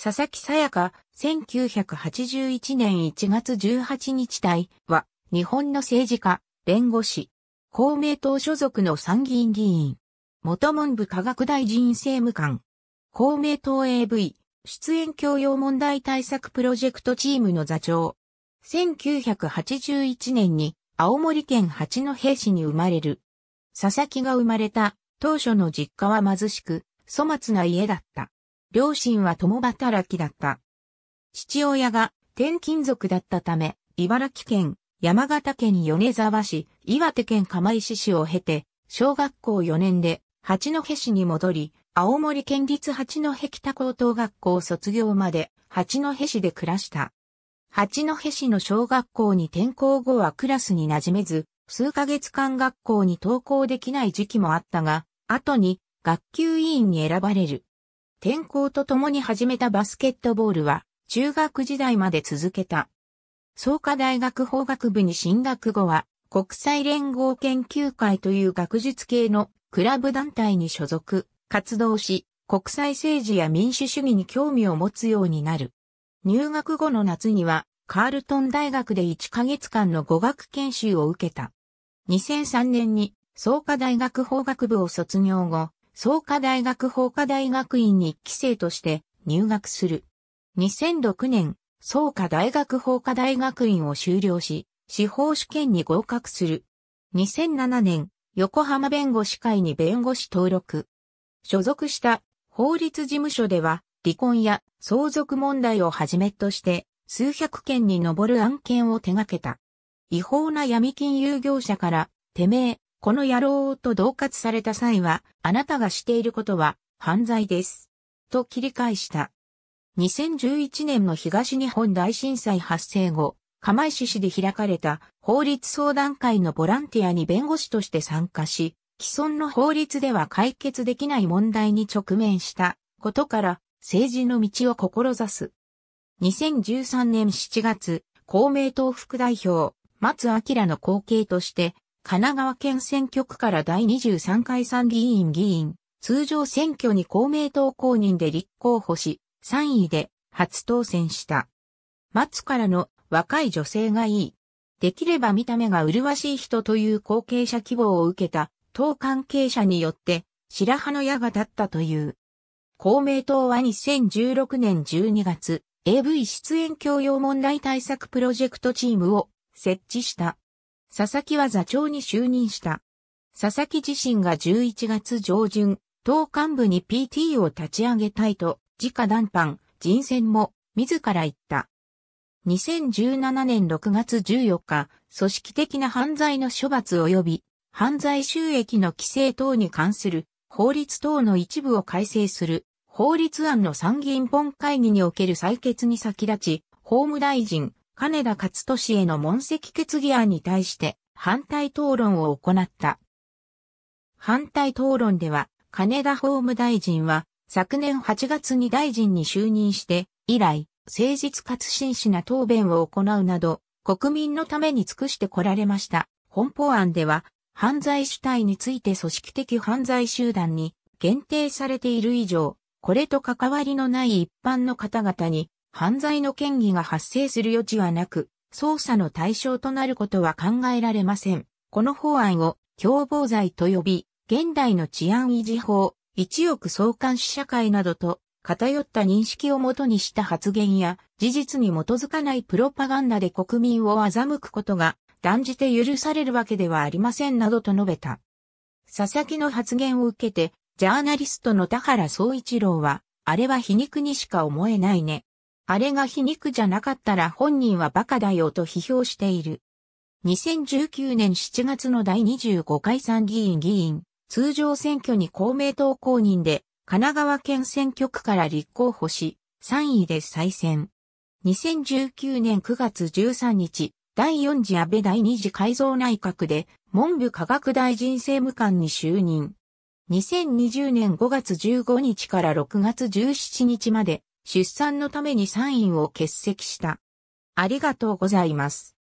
佐々木さやか、1981年1月18日隊は、日本の政治家、弁護士、公明党所属の参議院議員、元文部科学大臣政務官、公明党 AV、出演教養問題対策プロジェクトチームの座長。1981年に青森県八戸市に生まれる。佐々木が生まれた当初の実家は貧しく、粗末な家だった。両親は共働きだった。父親が転勤族だったため、茨城県、山形県米沢市、岩手県釜石市を経て、小学校4年で八戸市に戻り、青森県立八戸北高等学校卒業まで八戸市で暮らした。八戸市の小学校に転校後はクラスに馴染めず、数ヶ月間学校に登校できない時期もあったが、後に学級委員に選ばれる。転校とともに始めたバスケットボールは、中学時代まで続けた。創価大学法学部に進学後は、国際連合研究会という学術系のクラブ団体に所属、活動し、国際政治や民主主義に興味を持つようになる。入学後の夏には、カールトン大学で1ヶ月間の語学研修を受けた。2003年に、創価大学法学部を卒業後、創価大学法科大学院に1期生として入学する。2006年、創価大学法科大学院を修了し、司法試験に合格する。2007年、横浜弁護士会に弁護士登録。所属した法律事務所では、離婚や相続問題をはじめとして、数百件に上る案件を手掛けた。違法な闇金有業者から、てめえ、この野郎と同喝された際は、あなたがしていることは犯罪です。と切り返した。2011年の東日本大震災発生後、釜石市で開かれた法律相談会のボランティアに弁護士として参加し、既存の法律では解決できない問題に直面したことから政治の道を志す。2013年7月、公明党副代表、松明の後継として神奈川県選挙区から第23回参議院議員、通常選挙に公明党公認で立候補し、3位で初当選した。松からの若い女性がいい。できれば見た目が麗しい人という後継者希望を受けた党関係者によって白羽の矢が立ったという。公明党は2016年12月、AV 出演共用問題対策プロジェクトチームを設置した。佐々木は座長に就任した。佐々木自身が11月上旬、党幹部に PT を立ち上げたいと、自家談判、人選も自ら言った。2017年6月14日、組織的な犯罪の処罰及び犯罪収益の規制等に関する法律等の一部を改正する法律案の参議院本会議における採決に先立ち、法務大臣、金田勝利への問責決議案に対して反対討論を行った。反対討論では、金田法務大臣は、昨年8月に大臣に就任して、以来、誠実かつ真摯な答弁を行うなど、国民のために尽くしてこられました。本法案では、犯罪主体について組織的犯罪集団に限定されている以上、これと関わりのない一般の方々に犯罪の嫌疑が発生する余地はなく、捜査の対象となることは考えられません。この法案を共謀罪と呼び、現代の治安維持法、一億相関死社会などと偏った認識をもとにした発言や事実に基づかないプロパガンダで国民を欺くことが断じて許されるわけではありませんなどと述べた。佐々木の発言を受けて、ジャーナリストの田原総一郎は、あれは皮肉にしか思えないね。あれが皮肉じゃなかったら本人はバカだよと批評している。2019年7月の第25回参議院議員、通常選挙に公明党公認で、神奈川県選挙区から立候補し、3位で再選。2019年9月13日、第4次安倍第2次改造内閣で、文部科学大臣政務官に就任。2020年5月15日から6月17日まで、出産のためにイ院を欠席した。ありがとうございます。